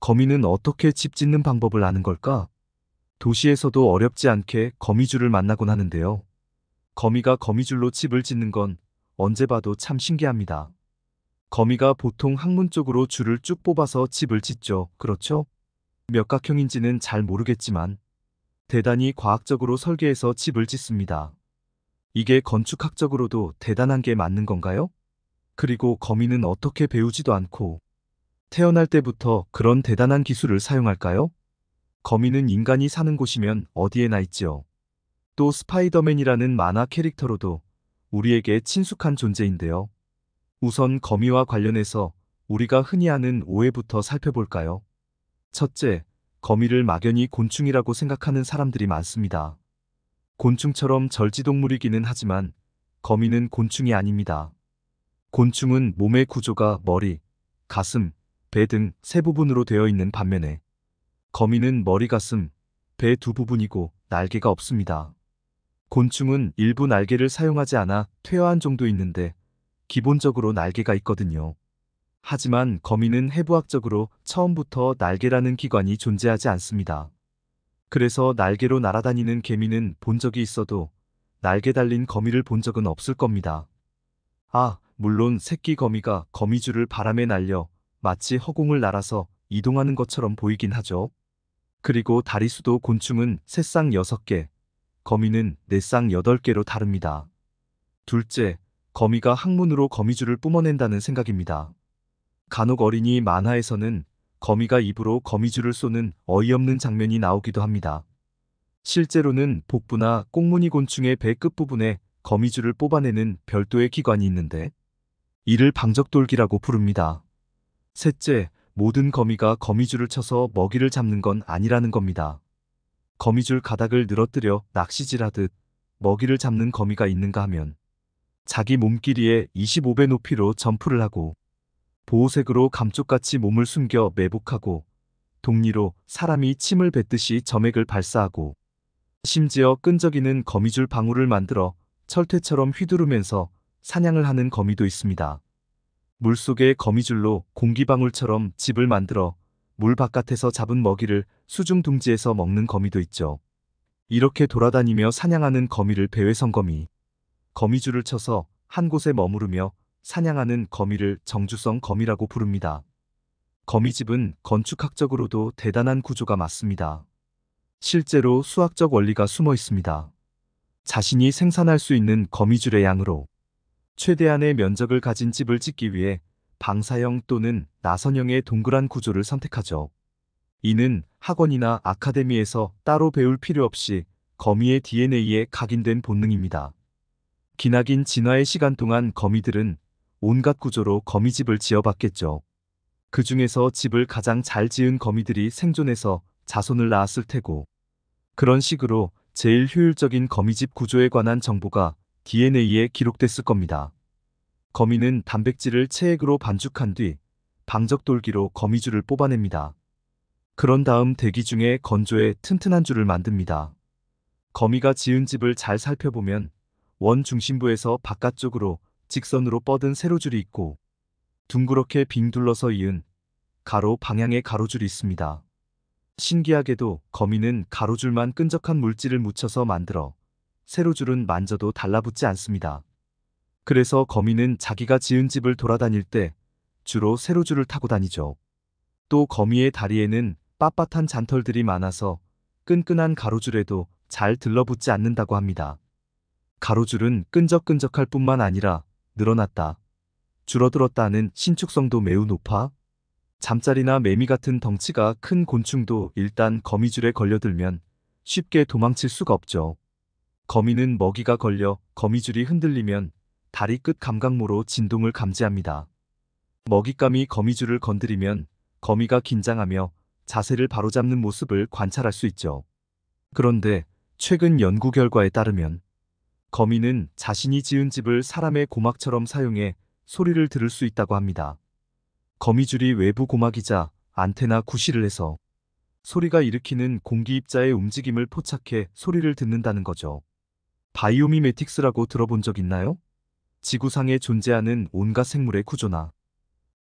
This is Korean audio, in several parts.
거미는 어떻게 집 짓는 방법을 아는 걸까? 도시에서도 어렵지 않게 거미줄을 만나곤 하는데요. 거미가 거미줄로 집을 짓는 건 언제 봐도 참 신기합니다. 거미가 보통 항문 쪽으로 줄을 쭉 뽑아서 집을 짓죠. 그렇죠? 몇 각형인지는 잘 모르겠지만 대단히 과학적으로 설계해서 집을 짓습니다. 이게 건축학적으로도 대단한 게 맞는 건가요? 그리고 거미는 어떻게 배우지도 않고 태어날 때부터 그런 대단한 기술을 사용할까요? 거미는 인간이 사는 곳이면 어디에나 있지요. 또 스파이더맨이라는 만화 캐릭터로도 우리에게 친숙한 존재인데요. 우선 거미와 관련해서 우리가 흔히 아는 오해부터 살펴볼까요? 첫째, 거미를 막연히 곤충이라고 생각하는 사람들이 많습니다. 곤충처럼 절지동물이기는 하지만 거미는 곤충이 아닙니다. 곤충은 몸의 구조가 머리, 가슴, 배등세 부분으로 되어 있는 반면에 거미는 머리 가슴, 배 두 부분이고 날개가 없습니다. 곤충은 일부 날개를 사용하지 않아 퇴화한 정도 있는데 기본적으로 날개가 있거든요. 하지만 거미는 해부학적으로 처음부터 날개라는 기관이 존재하지 않습니다. 그래서 날개로 날아다니는 개미는 본 적이 있어도 날개 달린 거미를 본 적은 없을 겁니다. 아, 물론 새끼 거미가 거미줄을 바람에 날려 마치 허공을 날아서 이동하는 것처럼 보이긴 하죠. 그리고 다리수도 곤충은 새 쌍 6개, 거미는 4쌍 8개로 다릅니다. 둘째, 거미가 항문으로 거미줄을 뿜어낸다는 생각입니다. 간혹 어린이 만화에서는 거미가 입으로 거미줄을 쏘는 어이없는 장면이 나오기도 합니다. 실제로는 복부나 꽁무니 곤충의 배 끝부분에 거미줄을 뽑아내는 별도의 기관이 있는데 이를 방적돌기라고 부릅니다. 셋째, 모든 거미가 거미줄을 쳐서 먹이를 잡는 건 아니라는 겁니다. 거미줄 가닥을 늘어뜨려 낚시질하듯 먹이를 잡는 거미가 있는가 하면 자기 몸길이의 25배 높이로 점프를 하고 보호색으로 감쪽같이 몸을 숨겨 매복하고 동리로 사람이 침을 뱉듯이 점액을 발사하고 심지어 끈적이는 거미줄 방울을 만들어 철퇴처럼 휘두르면서 사냥을 하는 거미도 있습니다. 물속에 거미줄로 공기방울처럼 집을 만들어 물 바깥에서 잡은 먹이를 수중 둥지에서 먹는 거미도 있죠. 이렇게 돌아다니며 사냥하는 거미를 배회성거미, 거미줄을 쳐서 한 곳에 머무르며 사냥하는 거미를 정주성 거미라고 부릅니다. 거미집은 건축학적으로도 대단한 구조가 맞습니다. 실제로 수학적 원리가 숨어 있습니다. 자신이 생산할 수 있는 거미줄의 양으로 최대한의 면적을 가진 집을 짓기 위해 방사형 또는 나선형의 동그란 구조를 선택하죠. 이는 학원이나 아카데미에서 따로 배울 필요 없이 거미의 DNA에 각인된 본능입니다. 기나긴 진화의 시간 동안 거미들은 온갖 구조로 거미집을 지어봤겠죠. 그 중에서 집을 가장 잘 지은 거미들이 생존해서 자손을 낳았을 테고 그런 식으로 제일 효율적인 거미집 구조에 관한 정보가 DNA에 기록됐을 겁니다. 거미는 단백질을 체액으로 반죽한 뒤 방적돌기로 거미줄을 뽑아냅니다. 그런 다음 대기 중에 건조해 튼튼한 줄을 만듭니다. 거미가 지은 집을 잘 살펴보면 원 중심부에서 바깥쪽으로 직선으로 뻗은 세로줄이 있고 둥그렇게 빙 둘러서 이은 가로 방향의 가로줄이 있습니다. 신기하게도 거미는 가로줄만 끈적한 물질을 묻혀서 만들어 세로줄은 만져도 달라붙지 않습니다. 그래서 거미는 자기가 지은 집을 돌아다닐 때 주로 세로줄을 타고 다니죠. 또 거미의 다리에는 빳빳한 잔털들이 많아서 끈끈한 가로줄에도 잘 들러붙지 않는다고 합니다. 가로줄은 끈적끈적할 뿐만 아니라 늘어났다, 줄어들었다는 신축성도 매우 높아 잠자리나 매미 같은 덩치가 큰 곤충도 일단 거미줄에 걸려들면 쉽게 도망칠 수가 없죠. 거미는 먹이가 걸려 거미줄이 흔들리면 다리 끝 감각모로 진동을 감지합니다. 먹잇감이 거미줄을 건드리면 거미가 긴장하며 자세를 바로잡는 모습을 관찰할 수 있죠. 그런데 최근 연구 결과에 따르면 거미는 자신이 지은 집을 사람의 고막처럼 사용해 소리를 들을 수 있다고 합니다. 거미줄이 외부 고막이자 안테나 구실을 해서 소리가 일으키는 공기입자의 움직임을 포착해 소리를 듣는다는 거죠. 바이오미메틱스라고 들어본 적 있나요? 지구상에 존재하는 온갖 생물의 구조나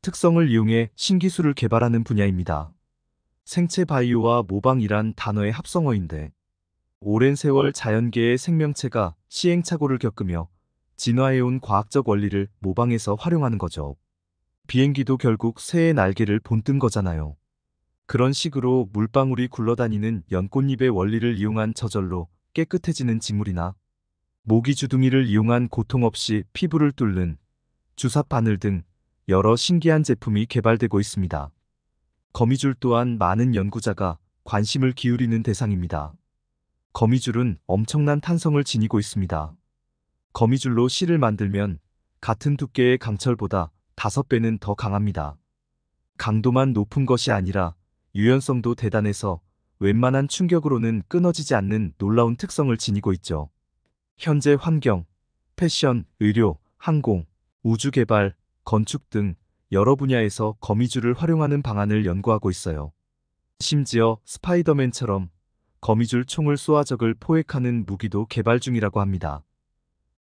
특성을 이용해 신기술을 개발하는 분야입니다. 생체 바이오와 모방이란 단어의 합성어인데 오랜 세월 자연계의 생명체가 시행착오를 겪으며 진화해온 과학적 원리를 모방해서 활용하는 거죠. 비행기도 결국 새의 날개를 본뜬 거잖아요. 그런 식으로 물방울이 굴러다니는 연꽃잎의 원리를 이용한 저절로 깨끗해지는 직물이나 모기 주둥이를 이용한 고통 없이 피부를 뚫는 주사 바늘 등 여러 신기한 제품이 개발되고 있습니다. 거미줄 또한 많은 연구자가 관심을 기울이는 대상입니다. 거미줄은 엄청난 탄성을 지니고 있습니다. 거미줄로 실을 만들면 같은 두께의 강철보다 5배는 더 강합니다. 강도만 높은 것이 아니라 유연성도 대단해서 웬만한 충격으로는 끊어지지 않는 놀라운 특성을 지니고 있죠. 현재 환경, 패션, 의료, 항공, 우주개발, 건축 등 여러 분야에서 거미줄을 활용하는 방안을 연구하고 있어요. 심지어 스파이더맨처럼 거미줄 총을 쏘아적을 포획하는 무기도 개발 중이라고 합니다.